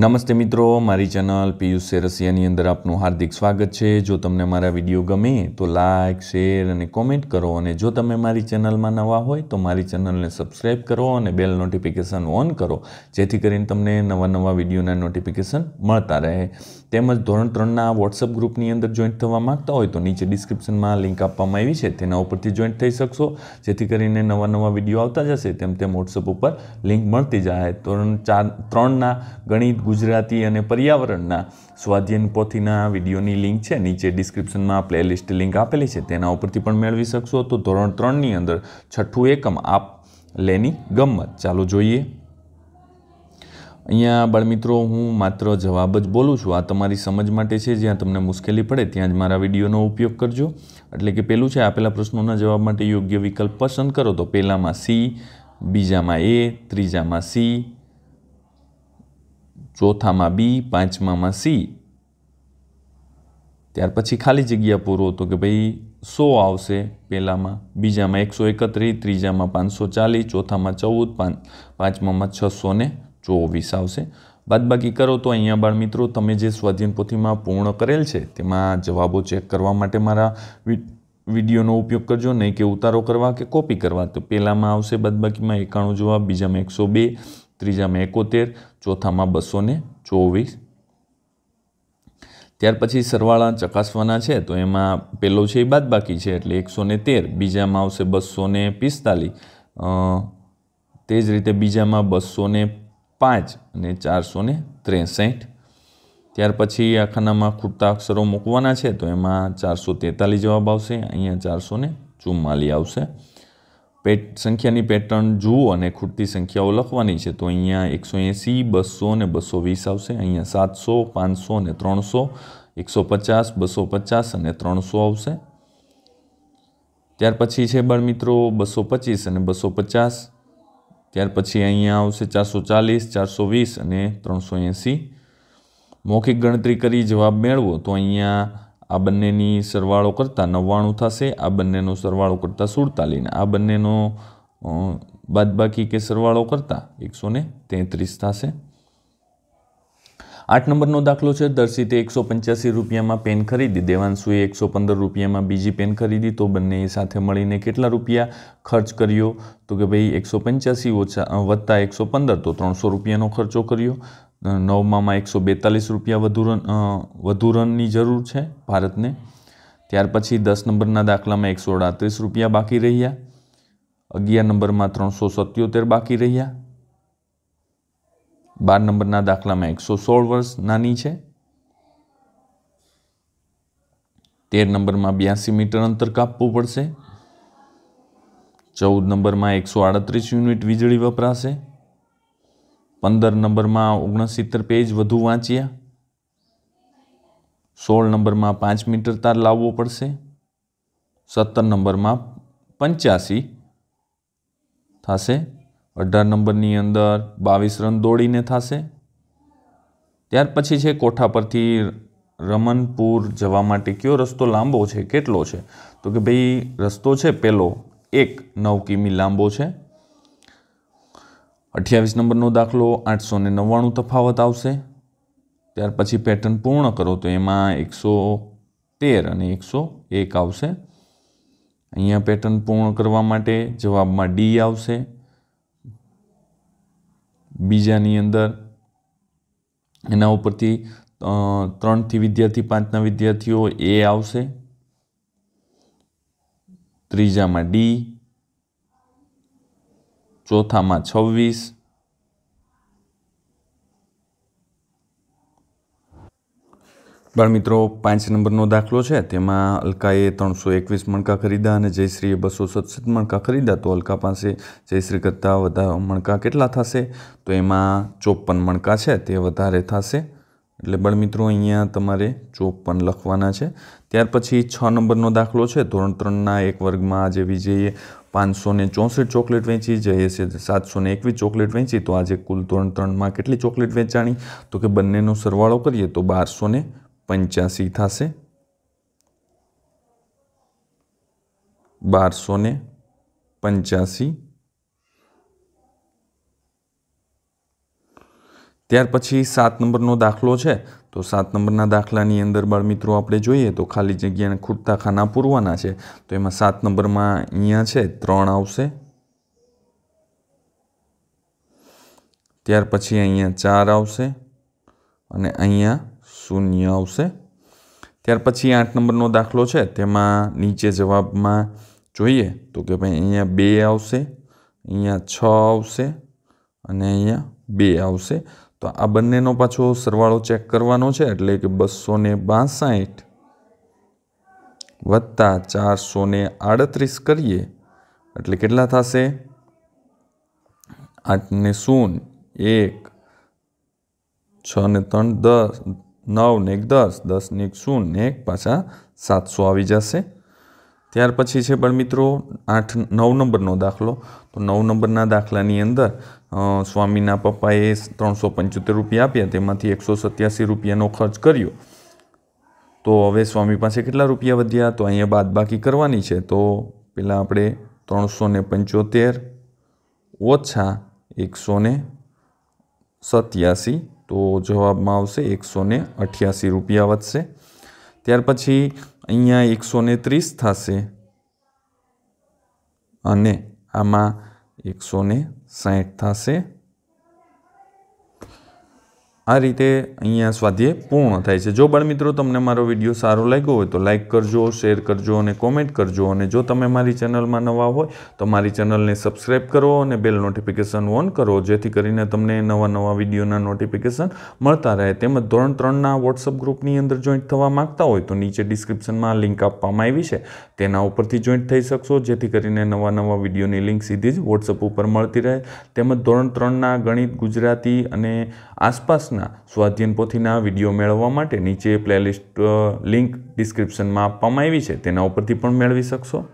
નમસ્તે મિત્રો મારી ચેનલ પિયુષ સેરસિયાની અંદર આપનું હાર્દિક સ્વાગત છે જો તમને મારા વિડીયો ગમે તો લાઇક શેર અને કોમેન્ટ કરો અને જો તમે મારી ચેનલમાં નવા હોય તો મારી ચેનલને સબસ્ક્રાઈબ કરો અને બેલ નોટિફિકેશન ઓન કરો જેથી કરીને તમને નવા નવા વિડીયોના નોટિફિકેશન મળતા રહે તેમજ ધોરણ ત્રણના વોટ્સઅપ ગ્રુપની અંદર જોઈન્ટ થવા માગતા હોય તો નીચે ડિસ્ક્રિપ્શનમાં લિંક આપવામાં આવી છે તેના ઉપરથી જોઈન્ટ થઈ શકશો જેથી કરીને નવા નવા વિડીયો આવતા જશે તેમ તેમ વોટ્સઅપ ઉપર લિંક મળતી જાય ધોરણ ચાર ત્રણના ગણિત ગુજરાતી અને પર્યાવરણના સ્વાધ્યન પોથીના વિડીયોની લિંક છે નીચે ડિસ્ક્રિપ્શનમાં પ્લેલિસ્ટ લિંક આપેલી છે તેના ઉપરથી પણ મેળવી શકશો તો ધોરણ ત્રણની અંદર છઠ્ઠું એકમ આપ લેની ગમત ચાલો જોઈએ અહીંયા બાળમિત્રો હું માત્ર જવાબ જ બોલું છું આ તમારી સમજ માટે છે જ્યાં તમને મુશ્કેલી પડે ત્યાં જ મારા વિડીયોનો ઉપયોગ કરજો એટલે કે પેલું છે આપેલા પ્રશ્નોના જવાબ માટે યોગ્ય વિકલ્પ પસંદ કરો તો પહેલાંમાં સી બીજામાં એ ત્રીજામાં સી ચોથામાં બી પાંચમામાં સી ત્યાર પછી ખાલી જગ્યા પૂરો તો કે ભાઈ સો આવશે પહેલામાં બીજામાં એકસો એકત્રીસ ત્રીજામાં પાંચસો ચાલીસ ચોથામાં ચૌદ પાંચમામાં છસો ને ચોવીસ આવશે બાદબાકી કરો તો અહીંયા બાળ મિત્રો તમે જે સ્વાધીન પોથીમાં પૂર્ણ કરેલ છે તેમાં જવાબો ચેક કરવા માટે મારા વિડીયોનો ઉપયોગ કરજો નહીં કે ઉતારો કરવા કે કોપી કરવા તો પહેલાંમાં આવશે બાદબાકીમાં એકાણું જવાબ બીજામાં એકસો બે ત્રીજામાં એકોતેર ચોથામાં બસો ચોવીસ ત્યાર પછી સરવાળા ચકાસવાના છે તો એમાં પહેલો છે એ બાદ બાકી છે એટલે એકસો તેર બીજામાં આવશે બસો ને પિસ્તાલીસ તે જ રીતે બીજામાં બસો પાંચ અને ચારસો ત્રેસઠ ત્યાર પછી આખાનામાં ખૂટતા અક્ષરો મૂકવાના છે તો એમાં ચારસો તેતાલીસ જવાબ આવશે અહીંયા ચારસો ને આવશે પેટ સંખ્યાની પેટર્ન જુઓ અને ખૂટતી સંખ્યાઓ લખવાની છે તો અહીંયા એકસો એંસી બસો ને બસો વીસ આવશે અહીંયા સાતસો પાંચસો ને ત્રણસો એકસો પચાસ બસો પચાસ અને ત્રણસો આવશે ત્યાર પછી છે બાળ મિત્રો બસો પચીસ અને બસો પચાસ ત્યાર પછી અહીંયા આવશે ચારસો ચાલીસ ચારસો વીસ અને ત્રણસો એંસી મૌખિક ગણતરી કરી જવાબ મેળવો તો અહીંયા આ બંનેની સરવાળો કરતાં નવ્વાણું થશે આ બંનેનો સરવાળો કરતાં સુડતાલીસ આ બંનેનો બાદબાકી કે સરવાળો કરતાં એકસો તેત્રીસ થશે આઠ નંબરનો દાખલો છે દર્શિતે એકસો પંચ્યાસી રૂપિયામાં પેન ખરીદી દેવાંશુએ એકસો પંદર રૂપિયામાં બીજી પેન ખરીદી તો બંનેએ સાથે મળીને કેટલા રૂપિયા ખર્ચ કર્યો તો કે ભાઈ એકસો પંચ્યાસી ઓછા વત્તા એકસો પંદર તો ત્રણસો રૂપિયાનો ખર્ચો કર્યો નવમામાં એકસો બેતાલીસ રૂપિયા વધુ રન વધુ રનની જરૂર છે ભારતને ત્યાર પછી દસ નંબરના દાખલામાં એકસો અડત્રીસ રૂપિયા બાકી રહ્યા અગિયાર નંબરમાં ત્રણસો સત્યોતેર બાકી રહ્યા બાર નંબરના દાખલામાં એકસો સોળ વર્ષ નાની છે તેર નંબરમાં બ્યાસી મીટર અંતર કાપવું પડશે ચૌદ નંબરમાં એકસો આડત્રીસ યુનિટ વીજળી વપરાશે પંદર નંબરમાં ઓગણસિત્તેર પેજ વધુ વાંચ્યા સોળ નંબરમાં પાંચ મીટર તાર લાવવો પડશે સત્તર નંબરમાં પંચ્યાસી થશે અઢાર નંબરની અંદર બાવીસ રન દોડીને થશે ત્યાર પછી છે કોઠા પરથી રમનપુર જવા માટે કયો રસ્તો લાંબો છે કેટલો છે તો કે ભાઈ રસ્તો છે પહેલો એક નવ કિમી લાંબો છે અઠ્યાવીસ નંબરનો દાખલો આઠસો ને નવ્વાણું તફાવત આવશે ત્યાર પછી પેટર્ન પૂર્ણ કરો તો એમાં એકસો તેર અને એકસો એક આવશે અહીંયા પેટર્ન પૂર્ણ કરવા માટે જવાબમાં ડી આવશે બીજાની અંદર એના ઉપરથી ત્રણથી વિદ્યાર્થી પાંચના વિદ્યાર્થીઓ એ આવશે ત્રીજામાં ડી ચોથામાં છવ્વીસ બાળમિત્રો પાંચ નંબરનો દાખલો છે તેમાં અલકાએ ત્રણસો એકવીસ મણકા ખરીદા અને જયશ્રીએ બસો સડસઠ મણકા ખરીદા તો અલકા પાસે જયશ્રી કરતાં વધારે મણકા કેટલા થશે તો એમાં ચોપન મણકા છે તે વધારે થશે એટલે બળમિત્રો અહીંયા તમારે ચોપન લખવાના છે ત્યાર પછી છ નંબરનો દાખલો છે ધોરણ ત્રણના એક વર્ગમાં આજે વિજયે પાંચસો ને ચોસઠ ચોકલેટ વેચી જઈએ છીએ સાતસો ને એકવીસ ચોકલેટ વેચી તો આજે કુલ ત્રણ ત્રણમાં કેટલી ચોકલેટ વેચાણી તો કે બંનેનો સરવાળો કરીએ તો બારસો ને પંચ્યાસી થશે બારસો ને પંચ્યાસી ત્યાર પછી સાત નંબરનો દાખલો છે તો સાત નંબરના દાખલાની અંદર બાળમિત્રો આપણે જોઈએ તો ખાલી જગ્યાને ખૂટતા ખાના પૂરવાના છે તો એમાં સાત નંબરમાં અહીંયા છે ત્રણ આવશે ત્યાર પછી અહીંયા ચાર આવશે અને અહીંયા શૂન્ય આવશે ત્યાર પછી આઠ નંબરનો દાખલો છે તેમાં નીચે જવાબમાં જોઈએ તો કે ભાઈ અહીંયા બે આવશે અહીંયા છ આવશે અને અહીંયા બે આવશે તો આ બંનેનો પાછો સરવાળો ચેક કરવાનો છે એટલે કે બસો ને બાસઠ વત્તા ચારસો ને આડત્રીસ કરીએ એટલે કેટલા થશે આઠ ને શૂન એક છ ને ત્રણ દસ નવ ને એક દસ દસ ને એક શૂન ને એક પાછા સાતસો આવી જશે ત્યાર પછી છે પણ મિત્રો આઠ નવ નંબરનો દાખલો તો નવ નંબરના દાખલાની અંદર સ્વામીના પપ્પાએ ત્રણસો પંચોતેર રૂપિયા આપ્યા તેમાંથી એકસો સત્યાસી રૂપિયાનો ખર્ચ કર્યો તો હવે સ્વામી પાસે કેટલા રૂપિયા વધ્યા તો અહીંયા બાદબાકી કરવાની છે તો પહેલાં આપણે ત્રણસો ને પંચોતેર ઓછા એકસો ને સત્યાસી તો જવાબમાં આવશે એકસો ને અઠ્યાસી રૂપિયા વધશે ત્યાર પછી અહીંયા એકસો ને ત્રીસ થશે અને આમાં એકસો ને સાહીઠ થશે આ રીતે અહીંયા સ્વાધ્યાય પૂર્ણ થાય છે જો બાળમિત્રો તમને મારો વિડીયો સારો લાગ્યો હોય તો લાઇક કરજો શેર કરજો અને કોમેન્ટ કરજો અને જો તમે મારી ચેનલમાં નવા હોય તો મારી ચેનલને સબસ્ક્રાઈબ કરો અને બેલ નોટિફિકેશન ઓન કરો જેથી કરીને તમને નવા નવા વિડીયોના નોટિફિકેશન મળતા રહે તેમજ ધોરણ ત્રણના વોટ્સઅપ ગ્રુપની અંદર જોઈન્ટ થવા માગતા હોય તો નીચે ડિસ્ક્રિપ્શનમાં લિંક આપવામાં આવી છે તેના ઉપરથી જોઈન્ટ થઈ શકશો જેથી કરીને નવા નવા વિડીયોની લિંક સીધી જ વોટ્સઅપ ઉપર મળતી રહે તેમજ ધોરણ ત્રણના ગણિત ગુજરાતી અને આસપાસ ક્લાસના સ્વાધ્યન પોથીના વિડીયો મેળવવા માટે નીચે પ્લેલિસ્ટ લિંક ડિસ્ક્રિપ્શનમાં આપવામાં આવી છે તેના ઉપરથી પણ મેળવી શકશો